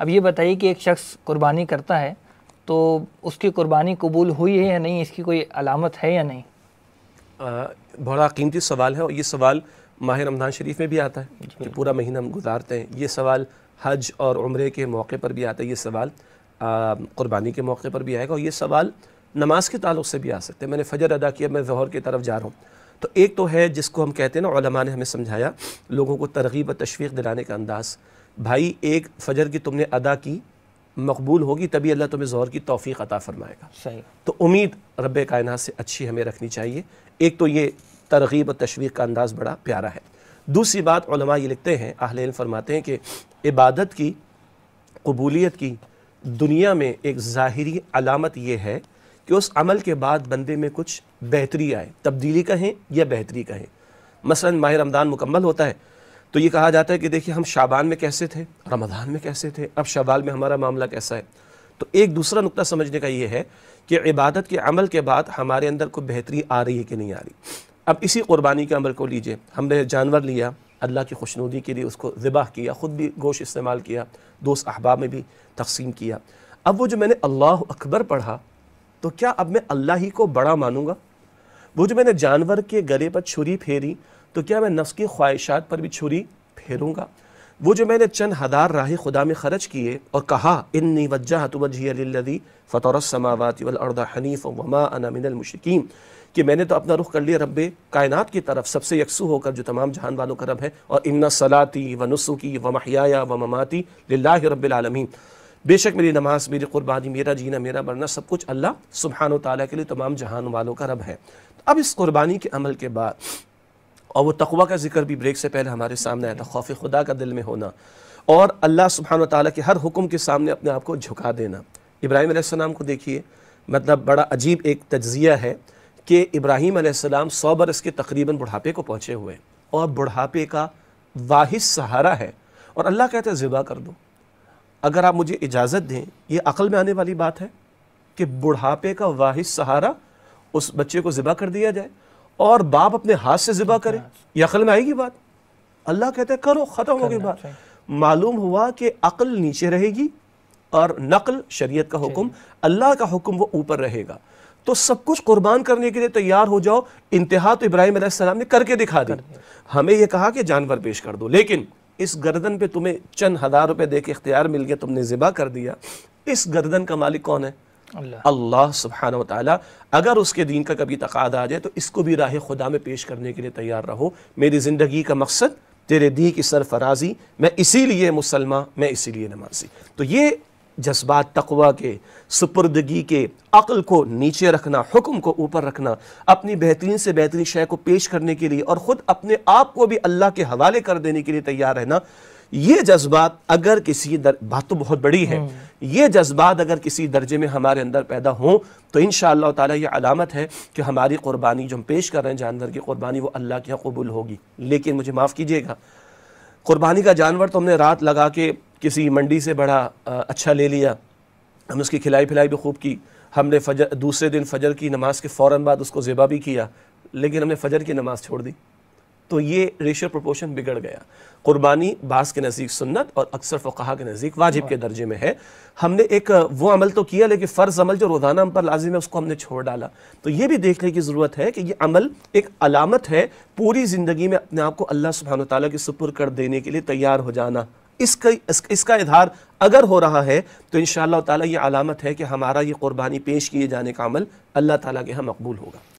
अब ये बताइए कि एक शख्स कुर्बानी करता है तो उसकी कुर्बानी कबूल हुई है या नहीं इसकी कोई अलामत है या नहीं आ, बड़ा कीमती सवाल है और ये सवाल माह रमज़ान शरीफ में भी आता है कि पूरा महीना हम गुजारते हैं ये सवाल हज और उम्र के मौके पर भी आता है ये सवाल कुर्बानी के मौके पर भी आएगा और ये सवाल नमाज के ताल्लुक से भी आ सकते हैं मैंने फजर अदा किया मैं जहर की तरफ जा रहा हूँ तो एक तो है जिसको हम कहते हैं ना ने हमें समझाया लोगों को तरगीब व तशवीक दिलाने का अंदाज़ भाई एक फजर की तुमने अदा की मकबूल होगी तभी अल्लाह तुम्हें ज़ोर की तोफ़ी अता फ़रमाएगा सही तो उम्मीद रब कायन से अच्छी हमें रखनी चाहिए एक तो ये तरगीब और तशवीक का अंदाज़ बड़ा प्यारा है दूसरी बात ये लिखते हैं अहिल फरमाते हैं कि इबादत की कबूलीत की दुनिया में एक ज़ाहरी अलामत यह है कि उस अमल के बाद बंदे में कुछ बेहतरी आए तब्दीली कहें या बेहतरी कहें मसला माह रमदान मुकम्मल होता है तो ये कहा जाता है कि देखिए हम शाबान में कैसे थे रमदान में कैसे थे अब शवाल में हमारा मामला कैसा है तो एक दूसरा नुकता समझने का ये है कि इबादत के अमल के बाद हमारे अंदर कोई बेहतरी आ रही है कि नहीं आ रही अब इसी क़ुरबानी के अमल को लीजिए हमने जानवर लिया अल्लाह की खुशनुदी के लिए उसको ज़िबा किया ख़ुद भी गोश इस्तेमाल किया दोस्त अहबाब में भी तकसीम किया अब वो जो मैंने अल्लाह अकबर पढ़ा तो क्या अब मैं अल्लाह ही को बड़ा मानूंगा वो जो मैंने जानवर के गले पर छुरी फेरी तो क्या मैं नफ्स की ख्वाहिशात पर भी छुरी फेरूँगा वो जो मैंने चंद हज़ार राह खुदा में खर्च किए और कहा इन्नी वजह तवजी फ़तरसमावत वलदा हनीफ़ वमा कि मैंने तो अपना रुख कर लिया रब कायनात की तरफ सबसे यकसू होकर जो तमाम जहान वालों का रब है और इन्ना सलाती व नसुकी व महया व ममाती ला रबालमीन बेशक मेरी नमाज मेरी कुर्बानी मेरा जीना मेरा मरना सब कुछ अल्लाह सुबहान ताली के लिए तमाम जहान वालों का रब है अब इस कुर्बानी के अमल के बाद और वो तकवा का जिक्र भी ब्रेक से पहले हमारे सामने आया था खौफ खुदा का दिल में होना और अल्लाह सुबहान तला के हर हुक्म के सामने अपने आप को झुका देना इब्राहिम आसमाम को देखिए मतलब बड़ा अजीब एक तजिया है कि इब्राहिम आसमाम सौ बरस के तकरीबन बुढ़ापे को पहुँचे हुए और बुढ़ापे का वाहिद सहारा है और अल्लाह कहते हैं ज़िबा कर दो अगर आप मुझे इजाज़त दें ये अकल में आने वाली बात है कि बुढ़ापे का वाहिद सहारा उस बच्चे को ज़िबा कर दिया जाए और बाप अपने हाथ से ज़िबा करे अकल में आएगी बात अल्लाह कहते हैं करो ख़त्म हो गई बात मालूम हुआ कि अकल नीचे रहेगी और नकल शरीयत का हुक्म अल्लाह का हुक्म वो ऊपर रहेगा तो सब कुछ कुर्बान करने के लिए तैयार हो जाओ इंतहा तो इब्राहिम सलाम ने करके दिखा दी हमें यह कहा कि जानवर पेश कर दो लेकिन इस गर्दन पे तुम्हें चंद हज़ार रुपए दे के इख्तियार मिल गया तुमने ज़िबा कर दिया इस गर्दन का मालिक कौन है अल्लाह सुबहान तला अगर उसके दीन का कभी तकादा आ जाए तो इसको भी राह खुदा में पेश करने के लिए तैयार रहो मेरी ज़िंदगी का मकसद तेरे दी की सरफराजी मैं इसीलिए मुसलमान मैं इसीलिए नमाजी तो ये जज्बात तकवा के सुपुरदगी के अक्ल को नीचे रखना हुक्म को ऊपर रखना अपनी बेहतरीन से बेहतरीन शय को पेश करने के लिए और ख़ुद अपने आप को भी अल्लाह के हवाले कर देने के लिए तैयार रहना ये जज्बात अगर किसी दर बात तो बहुत बड़ी है हम्म। ये जज्बात अगर किसी दर्जे में हमारे अंदर पैदा हों तो इन ताला ये अलामत है कि हमारी क़ुरबानी जो हम पेश कर रहे हैं जानवर की क़ुरबानी वो अल्लाह के यहाँ कबूल होगी लेकिन मुझे माफ़ कीजिएगा क़ुरबानी का जानवर तो हमने रात लगा के किसी मंडी से बड़ा अच्छा ले लिया हमने उसकी खिलाई पिलाई भी खूब की हमने फजर दूसरे दिन फजर की नमाज के फ़ौर बाद उसको ज़िबा भी किया लेकिन हमने फजर की नमाज़ छोड़ दी तो ये रेशो प्रोपोर्शन बिगड़ गया कुर्बानी बास के नज़दीक सुन्नत और अक्सर फ़ाहा के नज़दीक वाजिब के दर्जे में है हमने एक वो अमल तो किया लेकिन फ़र्ज़ अमल जो रोज़ाना हम पर लाजिम है उसको हमने छोड़ डाला तो ये भी देखने की ज़रूरत है कि ये अमल एक अलामत है पूरी ज़िंदगी में अपने आप को अल्लाह सुबहान तला के सुपुर कर देने के लिए तैयार हो जाना इसका इसका इधार अगर हो रहा है तो इन शाह ये है कि हमारा ये क़ुरबानी पेश किए जाने का अमल अल्लाह ताली के यहाँ मकबूल होगा